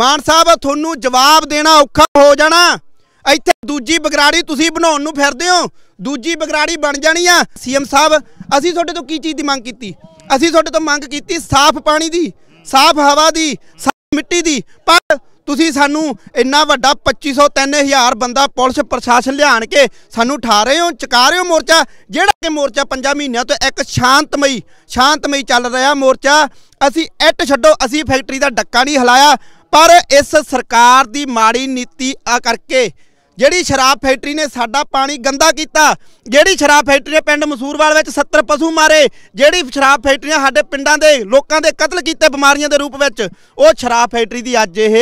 ਮਾਨ ਸਾਹਿਬ ਤੁਹਾਨੂੰ ਜਵਾਬ ਦੇਣਾ ਔਖਾ ਹੋ ਜਾਣਾ ਇੱਥੇ ਦੂਜੀ ਬਗਰਾੜੀ ਤੁਸੀਂ ਬਣਾਉਣ ਨੂੰ ਫਿਰਦੇ ਹੋ ਦੂਜੀ ਬਗਰਾੜੀ ਬਣ ਜਾਣੀ ਆ ਸੀਐਮ ਸਾਹਿਬ ਅਸੀਂ ਤੁਹਾਡੇ ਤੋਂ ਕੀ ਚੀਜ਼ ਦੀ ਮੰਗ ਕੀਤੀ ਅਸੀਂ ਤੁਹਾਡੇ ਤੋਂ ਮੰਗ ਕੀਤੀ ਸਾਫ਼ ਪਾਣੀ ਦੀ ਸਾਫ਼ ਹਵਾ ਦੀ ਸਾਫ਼ ਮਿੱਟੀ ਦੀ ਪਰ ਤੁਸੀਂ ਸਾਨੂੰ ਇੰਨਾ ਵੱਡਾ 2500 3000 ਬੰਦਾ ਪੁਲਿਸ ਪ੍ਰਸ਼ਾਸਨ ਲਿਆਣ ਕੇ ਸਾਨੂੰ ਠਾ ਰਹੇ ਹੋ ਚਕਾ ਰਹੇ ਹੋ ਮੋਰਚਾ ਜਿਹੜਾ ਕਿ ਮੋਰਚਾ 5 ਮਹੀਨਿਆਂ ਤੋਂ ਇੱਕ ਸ਼ਾਂਤਮਈ ਸ਼ਾਂਤਮਈ ਚੱਲ ਰਿਹਾ ਮੋਰਚਾ ਅਸੀਂ ਇੱਟ ਛੱਡੋ ਅਸੀਂ ਫੈਕਟਰੀ ਦਾ ਡੱਕਾ ਨਹੀਂ ਹਲਾਇਆ ਪਰ ਇਸ ਸਰਕਾਰ ਦੀ ਮਾੜੀ ਨੀਤੀ ਆ ਕਰਕੇ ਜਿਹੜੀ ਸ਼ਰਾਬ ਫੈਕਟਰੀ ਨੇ ਸਾਡਾ ਪਾਣੀ ਗੰਦਾ ਕੀਤਾ ਜਿਹੜੀ ਸ਼ਰਾਬ ਫੈਕਟਰੀ ਨੇ ਪਿੰਡ ਮਸੂਰਵਾਲ ਵਿੱਚ 70 ਪਸ਼ੂ ਮਾਰੇ ਜਿਹੜੀ ਸ਼ਰਾਬ ਫੈਕਟਰੀਆਂ ਸਾਡੇ ਪਿੰਡਾਂ ਦੇ ਲੋਕਾਂ ਦੇ ਕਤਲ ਕੀਤੇ ਬਿਮਾਰੀਆਂ ਦੇ ਰੂਪ ਵਿੱਚ ਉਹ ਸ਼ਰਾਬ ਫੈਕਟਰੀ ਦੀ ਅੱਜ ਇਹ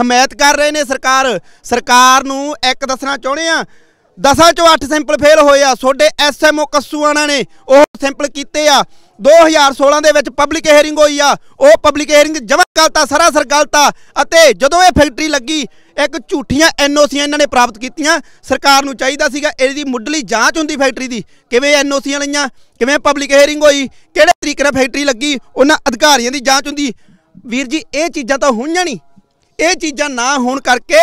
ਹਮਾਇਤ ਕਰ ਰਹੇ ਨੇ ਸਰਕਾਰ ਸਰਕਾਰ ਨੂੰ ਇੱਕ ਦੱਸਣਾ ਚਾਹੁੰਦੇ ਆ ਦਸਾਂ ਚੋਂ 8 ਸੈਂਪਲ ਫੇਲ ਹੋਏ ਆ ਸੋਡੇ ਐਸਐਮਓ ਕਸੂਆਣਾ ਨੇ ਉਹ ਸੈਂਪਲ ਕੀਤੇ ਆ 2016 ਦੇ ਵਿੱਚ ਪਬਲਿਕ ਹੇਰਿੰਗ ਹੋਈ ਆ ਉਹ ਪਬਲਿਕ ਹੀਅਰਿੰਗ ਜਮਾ ਗਲਤਾ ਸਰਾਸਰ ਗਲਤਾ ਅਤੇ ਜਦੋਂ ਇਹ ਫੈਕਟਰੀ ਲੱਗੀ ਇੱਕ ਝੂਠੀਆਂ ਐਨਓਸੀਆਂ ਇਹਨਾਂ ਨੇ ਪ੍ਰਾਪਤ ਕੀਤੀਆਂ ਸਰਕਾਰ ਨੂੰ ਚਾਹੀਦਾ ਸੀਗਾ ਇਹਦੀ ਮੁੱਢਲੀ ਜਾਂਚ ਹੁੰਦੀ ਫੈਕਟਰੀ ਦੀ ਕਿਵੇਂ ਐਨਓਸੀਆਂ ਲਈਆਂ ਕਿਵੇਂ ਪਬਲਿਕ ਹੇਰਿੰਗ ਹੋਈ ਕਿਹੜੇ ਤਰੀਕੇ ਨਾਲ ਫੈਕਟਰੀ ਲੱਗੀ ਉਹਨਾਂ ਅਧਿਕਾਰੀਆਂ ਦੀ ਜਾਂਚ ਹੁੰਦੀ ਵੀਰ ਜੀ ਇਹ ਚੀਜ਼ਾਂ ਤਾਂ ਹੋਈਆਂ ਨਹੀਂ ਇਹ ਚੀਜ਼ਾਂ ਨਾ ਹੋਣ ਕਰਕੇ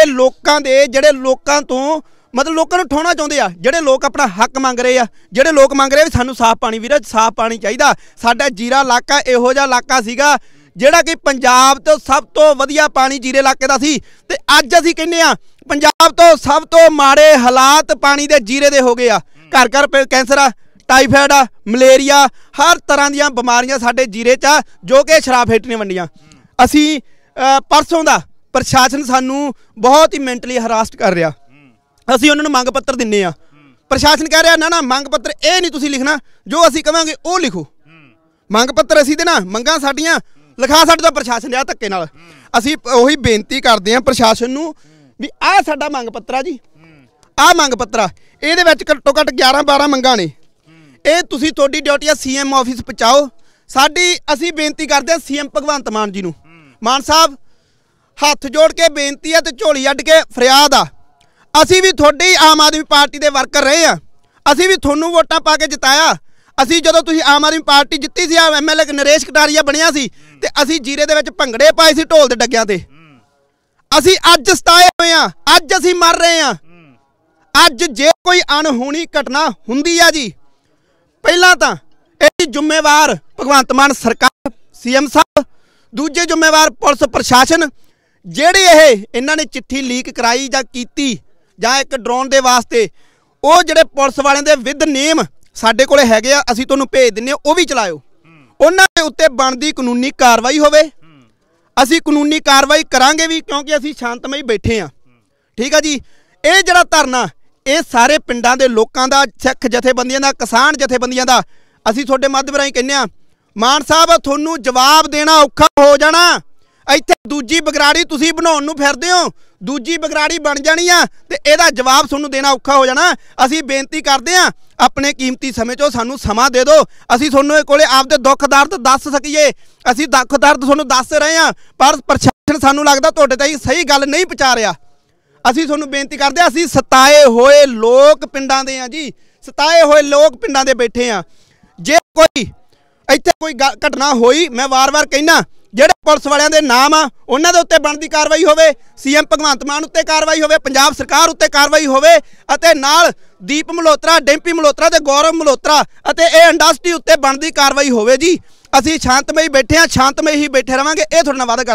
ਇਹ ਲੋਕਾਂ ਦੇ ਜਿਹੜੇ ਲੋਕਾਂ ਤੋਂ ਮਤਲਬ ਲੋਕਾਂ ਨੂੰ ਠੋਣਾ ਚਾਹੁੰਦੇ ਆ ਜਿਹੜੇ ਲੋਕ ਆਪਣਾ ਹੱਕ ਮੰਗ ਰਹੇ ਆ ਜਿਹੜੇ ਲੋਕ ਮੰਗ ਰਹੇ ਵੀ ਸਾਨੂੰ ਸਾਫ਼ ਪਾਣੀ ਵੀਰੇ ਸਾਫ਼ ਪਾਣੀ ਚਾਹੀਦਾ ਸਾਡਾ ਜੀਰਾ ਇਲਾਕਾ ਇਹੋ ਜਿਹਾ ਇਲਾਕਾ ਸੀਗਾ ਜਿਹੜਾ ਕਿ ਪੰਜਾਬ ਤੋਂ ਸਭ ਤੋਂ ਵਧੀਆ ਪਾਣੀ ਜੀਰੇ ਇਲਾਕੇ ਦਾ ਸੀ ਤੇ ਅੱਜ ਅਸੀਂ ਕਹਿੰਦੇ ਆ ਪੰਜਾਬ ਤੋਂ ਸਭ ਤੋਂ ਮਾੜੇ ਹਾਲਾਤ ਪਾਣੀ ਦੇ ਜੀਰੇ ਦੇ ਹੋ ਗਏ ਆ ਘਰ ਘਰ ਕੈਂਸਰ ਆ ਟਾਈਫਾਇਡ ਆ ਮਲੇਰੀਆ ਹਰ ਤਰ੍ਹਾਂ ਦੀਆਂ ਬਿਮਾਰੀਆਂ ਸਾਡੇ ਜੀਰੇ 'ਚ ਆ ਜੋ ਕਿ ਸ਼ਰਾਬ ਫੇਟਣੇ ਵੰਡੀਆਂ ਅਸੀਂ ਪਰਸੋਂ ਦਾ ਪ੍ਰਸ਼ਾਸਨ ਸਾਨੂੰ ਬਹੁਤ ਹੀ ਮੈਂਟਲੀ ਹਰਾਸਟ ਕਰ ਰਿਹਾ ਅਸੀਂ ਉਹਨਾਂ ਨੂੰ ਮੰਗ ਪੱਤਰ ਦਿੰਨੇ ਆ ਪ੍ਰਸ਼ਾਸਨ ਕਹਿ ਰਿਹਾ ਨਾ ਨਾ ਮੰਗ ਪੱਤਰ ਇਹ ਨਹੀਂ ਤੁਸੀਂ ਲਿਖਣਾ ਜੋ ਅਸੀਂ ਕਵਾਂਗੇ ਉਹ ਲਿਖੋ ਮੰਗ ਪੱਤਰ ਅਸੀਂ ਦੇਣਾ ਮੰਗਾਂ ਸਾਡੀਆਂ ਲਿਖਾ ਸਾਡੇ ਦਾ ਪ੍ਰਸ਼ਾਸਨ ਆ ਧੱਕੇ ਨਾਲ ਅਸੀਂ ਉਹੀ ਬੇਨਤੀ ਕਰਦੇ ਆ ਪ੍ਰਸ਼ਾਸਨ ਨੂੰ ਵੀ ਆਹ ਸਾਡਾ ਮੰਗ ਪੱਤਰ ਆ ਜੀ ਆਹ ਮੰਗ ਪੱਤਰ ਆ ਇਹਦੇ ਵਿੱਚ ਘੱਟੋ ਘੱਟ 11 12 ਮੰਗਾਂ ਨੇ ਇਹ ਤੁਸੀਂ ਤੁਹਾਡੀ ਡਿਊਟੀ ਆ ਸੀਐਮ ਆਫਿਸ ਪਹੁੰਚਾਓ ਸਾਡੀ ਅਸੀਂ ਬੇਨਤੀ ਕਰਦੇ ਆ ਸੀਐਮ ਭਗਵੰਤ ਮਾਨ ਜੀ ਨੂੰ ਮਾਨ ਸਾਹਿਬ ਹੱਥ ਜੋੜ ਕੇ ਬੇਨਤੀ ਆ ਤੇ ਝੋਲੀ ਅੱਡ ਕੇ ਫਰਿਆਦ ਆ ਅਸੀਂ ਵੀ ਤੁਹਾਡੀ ਆਮ ਆਦਮੀ ਪਾਰਟੀ ਦੇ ਵਰਕਰ ਰਹੇ ਆ ਅਸੀਂ ਵੀ ਤੁਹਾਨੂੰ ਵੋਟਾਂ ਪਾ ਕੇ ਜਿਤਾਇਆ ਅਸੀਂ ਜਦੋਂ ਤੁਸੀਂ ਆਮ ਆਦਮੀ ਪਾਰਟੀ ਜਿੱਤੀ ਸੀ ਆ ਐਮਐਲਏ ਨਰੇਸ਼ ਕਟਾਰੀਆ ਬਣਿਆ ਸੀ ਤੇ ਅਸੀਂ ਜੀਰੇ ਦੇ ਵਿੱਚ ਭੰਗੜੇ ਪਾਏ ਸੀ ਢੋਲ ਦੇ ਡੱਗਿਆਂ ਤੇ ਅਸੀਂ ਅੱਜ ਸਤਾਏ ਹੋਏ ਆ ਅੱਜ ਅਸੀਂ ਮਰ ਰਹੇ ਆ ਅੱਜ ਜੇ ਕੋਈ ਅਣਹੋਣੀ ਘਟਨਾ ਹੁੰਦੀ ਆ ਜੀ ਪਹਿਲਾਂ ਤਾਂ ਇਹ ਜ਼ਿੰਮੇਵਾਰ ਭਗਵੰਤ ਮਾਨ ਸਰਕਾਰ ਸੀਐਮ ਸਾਹਿਬ ਦੂਜੇ ਜ਼ਿੰਮੇਵਾਰ ਪੁਲਿਸ ਪ੍ਰਸ਼ਾਸਨ ਜਿਹੜੇ ਇਹ ਇਹਨਾਂ ਨੇ ਚਿੱਠੀ ਲੀਕ ਕਰਾਈ ਜਾਂ ਕੀਤੀ ਜਾਂ ਇੱਕ ਡਰੋਨ ਦੇ ਵਾਸਤੇ ਉਹ ਜਿਹੜੇ ਪੁਲਿਸ ਵਾਲਿਆਂ ਦੇ ਵਿਦ ਨੇਮ ਸਾਡੇ ਕੋਲੇ ਹੈਗੇ ਆ ਅਸੀਂ ਤੁਹਾਨੂੰ ਭੇਜ ਦਿੰਨੇ ਉਹ ਵੀ ਚਲਾਇਓ ਉਹਨਾਂ ਦੇ ਉੱਤੇ ਬਣਦੀ ਕਾਨੂੰਨੀ ਕਾਰਵਾਈ ਹੋਵੇ ਅਸੀਂ ਕਾਨੂੰਨੀ ਕਾਰਵਾਈ ਕਰਾਂਗੇ ਵੀ ਕਿਉਂਕਿ ਅਸੀਂ ਸ਼ਾਂਤਮਈ ਬੈਠੇ ਆ ਠੀਕ ਆ ਜੀ ਇਹ ਜਿਹੜਾ ਧਰਨਾ ਇਹ ਸਾਰੇ ਪਿੰਡਾਂ ਦੇ ਲੋਕਾਂ ਦਾ ਸਿੱਖ ਜਥੇਬੰਦੀਆਂ ਦਾ ਕਿਸਾਨ ਜਥੇਬੰਦੀਆਂ ਦਾ ਅਸੀਂ ਤੁਹਾਡੇ ਮਾਧਿਅਮ ਰਾਹੀਂ ਕਹਿੰਨੇ ਆ ਮਾਨ ਸਾਹਿਬ ਤੁਹਾਨੂੰ ਜਵਾਬ ਦੇਣਾ ਔਖਾ ਹੋ ਜਾਣਾ ਇੱਥੇ ਦੂਜੀ ਬਗਰਾੜੀ ਤੁਸੀਂ ਬਣਾਉਣ ਨੂੰ ਫਿਰਦੇ ਹੋ ਦੂਜੀ ਬਗਰਾੜੀ ਬਣ ਜਾਣੀ ਆ ਤੇ ਇਹਦਾ ਜਵਾਬ ਤੁਹਾਨੂੰ ਦੇਣਾ ਔਖਾ ਹੋ ਜਾਣਾ ਅਸੀਂ ਬੇਨਤੀ ਕਰਦੇ ਆ ਆਪਣੇ ਕੀਮਤੀ ਸਮੇਂ 'ਚੋਂ ਸਾਨੂੰ ਸਮਾਂ ਦੇ ਦਿਓ ਅਸੀਂ ਤੁਹਾਨੂੰ ਇਹ ਕੋਲੇ ਆਪਦੇ ਦੁੱਖ ਦਰਦ ਦੱਸ ਸਕੀਏ ਅਸੀਂ ਦੁੱਖ ਦਰਦ ਤੁਹਾਨੂੰ ਦੱਸ ਰਹੇ ਆ ਪਰ ਪ੍ਰਸ਼ਾਸਨ ਸਾਨੂੰ ਲੱਗਦਾ ਤੁਹਾਡੇ ਤਾਈ ਸਹੀ ਗੱਲ ਨਹੀਂ ਪਹੁੰਚਾ ਰਿਹਾ ਅਸੀਂ ਤੁਹਾਨੂੰ ਬੇਨਤੀ ਕਰਦੇ ਆ ਅਸੀਂ ਸਤਾਏ ਹੋਏ ਲੋਕ ਪਿੰਡਾਂ ਦੇ ਆ ਜੀ ਸਤਾਏ ਹੋਏ ਲੋਕ ਪਿੰਡਾਂ ਦੇ ਬੈਠੇ ਆ ਜੇ ਕੋਈ ਇੱਥੇ ਕੋਈ ਘਟਨਾ ਹੋਈ ਮੈਂ ਵਾਰ-ਵਾਰ ਕਹਿਣਾ ਜਿਹੜੇ ਪੁਲਿਸ ਵਾਲਿਆਂ ਦੇ ਨਾਮ ਆ ਉਹਨਾਂ ਦੇ ਉੱਤੇ ਬਣਦੀ ਕਾਰਵਾਈ ਹੋਵੇ ਸੀਐਮ ਭਗਵੰਤ ਮਾਨ ਉੱਤੇ ਕਾਰਵਾਈ ਹੋਵੇ ਪੰਜਾਬ ਸਰਕਾਰ ਉੱਤੇ ਕਾਰਵਾਈ ਹੋਵੇ ਅਤੇ ਨਾਲ ਦੀਪ ਮਲੋਤਰਾ ਡੈਂਪੀ ਮਲੋਤਰਾ ਤੇ ਗੌਰਵ ਮਲੋਤਰਾ ਅਤੇ ਇਹ ਇੰਡਸਟਰੀ ਉੱਤੇ ਬਣਦੀ ਕਾਰਵਾਈ ਹੋਵੇ ਜੀ ਅਸੀਂ ਸ਼ਾਂਤਮਈ ਬੈਠੇ ਆ ਸ਼ਾਂਤਮਈ ਹੀ ਬੈਠੇ ਰਵਾਂਗੇ ਇਹ ਤੁਹਾਡਾ ਨਾਲ ਵਾਅਦਾ